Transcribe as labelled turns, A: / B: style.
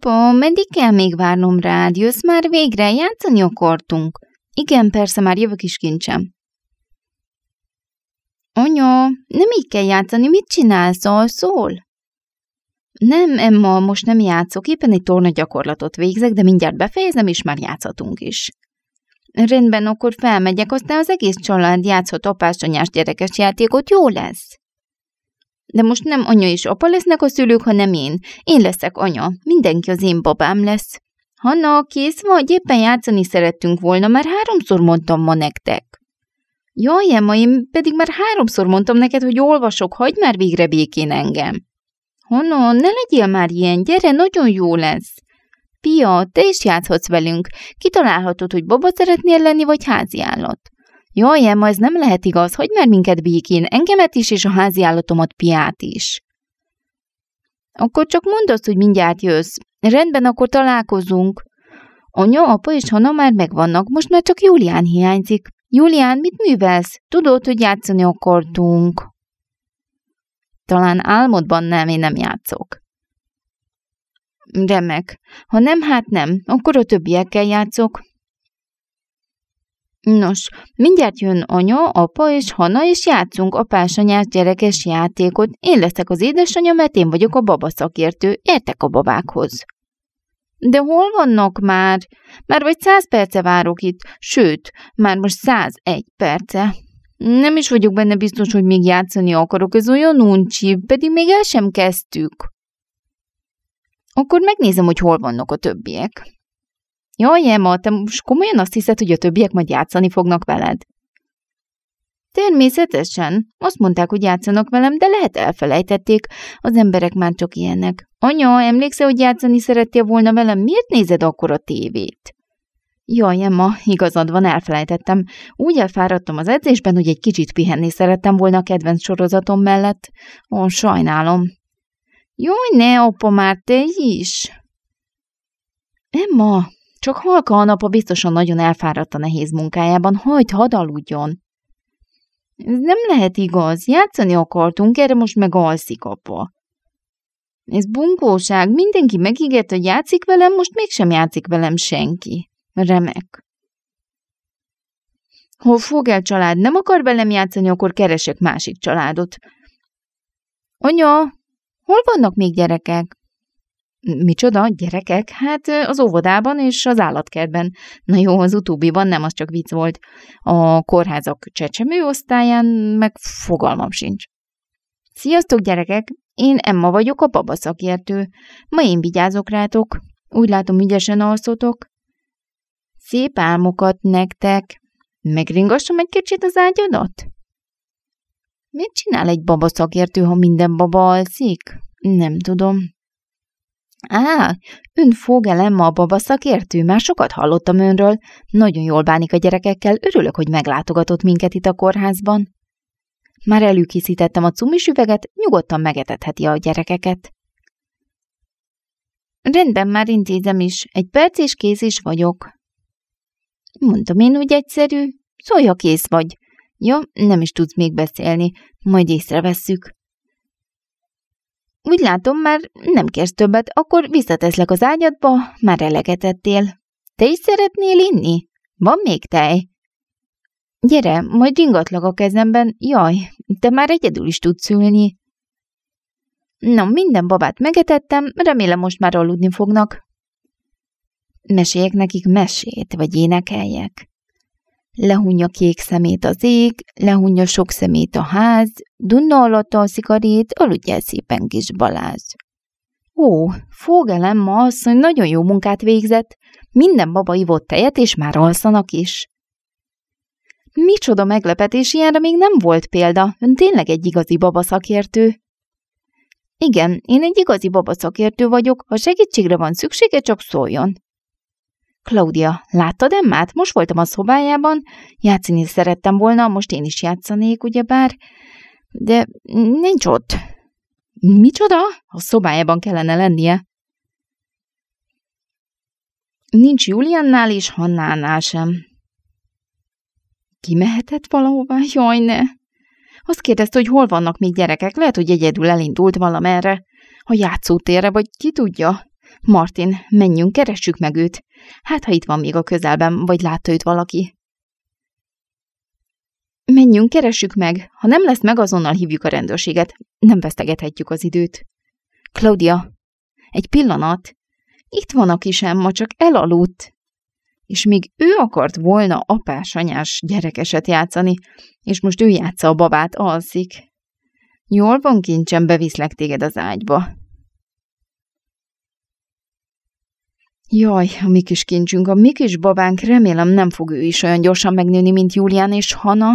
A: Apa, meddig kell még várnom rád? Jössz már végre? Játszani akartunk. Igen, persze, már jövök is kincsem. Anya, nem így kell játszani, mit csinálsz? Alszol? Nem, Emma, most nem játszok, éppen egy torna gyakorlatot végzek, de mindjárt befejezem, és már játszhatunk is. Rendben, akkor felmegyek, aztán az egész család játszhat apás-anyás gyerekes játékot, jó lesz. De most nem anya és apa lesznek a szülők, hanem én. Én leszek anya. Mindenki az én babám lesz. Hanna, kész vagy? Éppen játszani szerettünk volna, már háromszor mondtam ma nektek. Jaj, ma én pedig már háromszor mondtam neked, hogy olvasok, hagyd már végre békén engem. Hanna, ne legyél már ilyen, gyere, nagyon jó lesz. Pia, te is játszhatsz velünk. Kitalálhatod, hogy baba szeretnél lenni, vagy házi állat. Jaj, Emma, ez nem lehet igaz, hogy már minket békén, engemet is és a házi állatomat piát is. Akkor csak mondd azt, hogy mindjárt jössz. Rendben, akkor találkozunk. Anya, apa és Hanna már megvannak, most már csak Julián hiányzik. Julián, mit művelsz? Tudod, hogy játszani akartunk. Talán álmodban nem, én nem játszok. Remek. Ha nem, hát nem. Akkor a többiekkel játszok. Nos, mindjárt jön anya, apa és Hana, és játszunk a anyás gyerekes játékot. Én leszek az édesanyja, mert én vagyok a baba szakértő, értek a babákhoz. De hol vannak már? Már vagy száz perce várok itt, sőt, már most száz egy perce. Nem is vagyok benne biztos, hogy még játszani akarok, ez olyan uncsi, pedig még el sem kezdtük. Akkor megnézem, hogy hol vannak a többiek. Jaj, Emma, te most komolyan azt hiszed, hogy a többiek majd játszani fognak veled? Természetesen. Azt mondták, hogy játszanak velem, de lehet elfelejtették. Az emberek már csak ilyenek. Anya, emlékszel, hogy játszani szerettél volna velem? Miért nézed akkor a tévét? Jaj, Emma, igazad van, elfelejtettem. Úgy elfáradtam az edzésben, hogy egy kicsit pihenni szerettem volna a kedvenc sorozatom mellett. Ó, sajnálom. Jaj, ne, apa már, te is! Emma, csak halka a napa biztosan nagyon elfáradt a nehéz munkájában, hajt hadaludjon. Ez nem lehet igaz, játszani akartunk, erre most meg alszik apa. Ez bunkóság, mindenki megígért, hogy játszik velem, most mégsem játszik velem senki. Remek. Hol fog el család, nem akar velem játszani, akkor keresek másik családot. Anya, hol vannak még gyerekek? Micsoda, gyerekek? Hát az óvodában és az állatkertben. Na jó, az utóbbiban nem, az csak vicc volt. A kórházak csecsemő osztályán meg fogalmam sincs. Sziasztok, gyerekek! Én Emma vagyok, a baba szakértő. Ma én vigyázok rátok. Úgy látom, ügyesen alszotok. Szép álmokat nektek. Megringassam egy kicsit az ágyadat? Mit csinál egy baba szakértő, ha minden baba alszik? Nem tudom. Á, ön Fogel Emma a baba szakértő, már sokat hallottam önről. Nagyon jól bánik a gyerekekkel, örülök, hogy meglátogatott minket itt a kórházban. Már előkészítettem a cumis üveget, nyugodtan megetetheti a gyerekeket. Rendben, már intézem is. Egy perc és kész is vagyok. Mondtam én úgy egyszerű. Szólj, ha kész vagy. Ja, nem is tudsz még beszélni, majd észrevesszük. Úgy látom, már nem kérsz többet, akkor visszateszlek az ágyadba, már elegetettél. Te is szeretnél inni? Van még tej? Gyere, majd ringatlak a kezemben, jaj, te már egyedül is tudsz ülni. Na, minden babát megetettem, remélem most már aludni fognak. Meséljek nekik mesét, vagy énekeljek. Lehunja kék szemét az ég, lehunja sok szemét a ház, dunna alatt alszik a rét, aludjál szépen kis Balázs. Ó, fogelem ma hogy nagyon jó munkát végzett, minden baba ivott tejet, és már alszanak is. Micsoda meglepetés, ilyenre még nem volt példa, ön tényleg egy igazi baba szakértő. Igen, én egy igazi baba szakértő vagyok, ha segítségre van szüksége, csak szóljon. Claudia, láttad Emmát? Most voltam a szobájában, játszani szerettem volna, most én is játszanék, ugyebár, de nincs ott. Micsoda? A szobájában kellene lennie. Nincs Juliannál és Hannánál sem. Kimehetett valahová? Jaj, ne! Azt kérdezte, hogy hol vannak még gyerekek, lehet, hogy egyedül elindult valamerre. A játszótérre, vagy ki tudja? Martin, menjünk, keressük meg őt. Hát, ha itt van még a közelben, vagy látta őt valaki. Menjünk, keressük meg. Ha nem lesz meg, azonnal hívjuk a rendőrséget. Nem vesztegethetjük az időt. Claudia, egy pillanat. Itt van a kisem, ma csak elaludt. És még ő akart volna apás-anyás gyerekeset játszani, és most ő játsza a babát, alszik. Jól van, kincsem, beviszlek téged az ágyba. Jaj, a mi kis kincsünk, a mi kis babánk, remélem nem fog ő is olyan gyorsan megnőni, mint Julián és Hana,